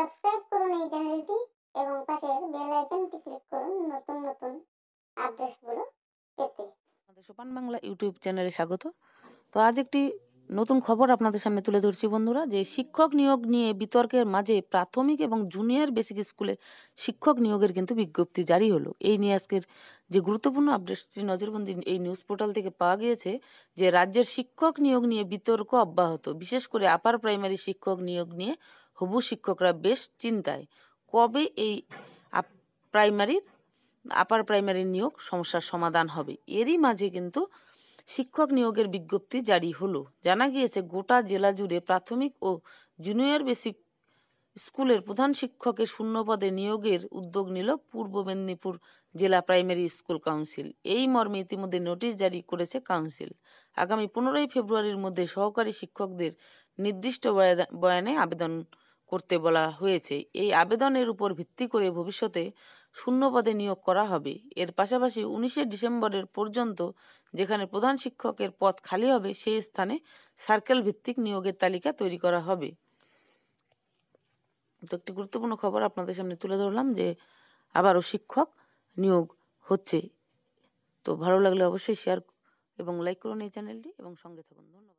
subscribe করুন এই চ্যানেলটি এবং পাশের বেল আইকনটি ক্লিক করুন নতুন নতুন আপডেটসগুলো পেতে আমাদের সোপান বাংলা ইউটিউব চ্যানেলে স্বাগত তো আজ একটি নতুন খবর আপনাদের সামনে তুলে ধরছি বন্ধুরা যে শিক্ষক নিয়োগ নিয়ে বিতর্কের মাঝে প্রাথমিক এবং জুনিয়র বেসিক স্কুলে শিক্ষক নিয়োগের কিন্তু বিজ্ঞপ্তি জারি হলো এই নিয়ে আজকের যে গুরুত্বপূর্ণ আপডেটটি নজরবন্দি এই নিউজ পোর্টাল থেকে পাওয়া গিয়েছে যে রাজ্যের শিক্ষক নিয়োগ নিয়ে বিতর্ক অব্যাহত বিশেষ করে আপার প্রাইমারি শিক্ষক নিয়োগ নিয়ে হবু শিক্ষকরা বেশ চিন্তায় কবে এই প্রাইমারির আপার প্রাইমারি নিয়োগ সমস্যার সমাধান হবে এরই মাঝে কিন্তু শিক্ষক নিয়োগের বিজ্ঞপ্তি জারি হলো জানা গিয়েছে গোটা জেলা জুড়ে প্রাথমিক ও জুনিয়র বেসিক স্কুলের প্রধান শিক্ষকের শূন্য পদে নিয়োগের উদ্যোগ নিল পূর্ব মেদিনীপুর জেলা প্রাইমারি স্কুল কাউন্সিল এই মর্মে ইতিমধ্যে নোটিশ জারি করেছে কাউন্সিল আগামী পনেরোই ফেব্রুয়ারির মধ্যে সহকারী শিক্ষকদের নির্দিষ্ট বয়ানে আবেদন করতে বলা হয়েছে এই আবেদনের উপর ভিত্তি করে ভবিষ্যতে শূন্য পদে নিয়োগ করা হবে এর পাশাপাশি উনিশে ডিসেম্বরের পর্যন্ত যেখানে প্রধান শিক্ষকের পদ খালি হবে সেই স্থানে সার্কেল ভিত্তিক নিয়োগের তালিকা তৈরি করা হবে তো একটি গুরুত্বপূর্ণ খবর আপনাদের সামনে তুলে ধরলাম যে আবারও শিক্ষক নিয়োগ হচ্ছে তো ভালো লাগলে অবশ্যই শেয়ার এবং লাইক করুন এই চ্যানেলটি এবং সঙ্গে থাকুন ধন্যবাদ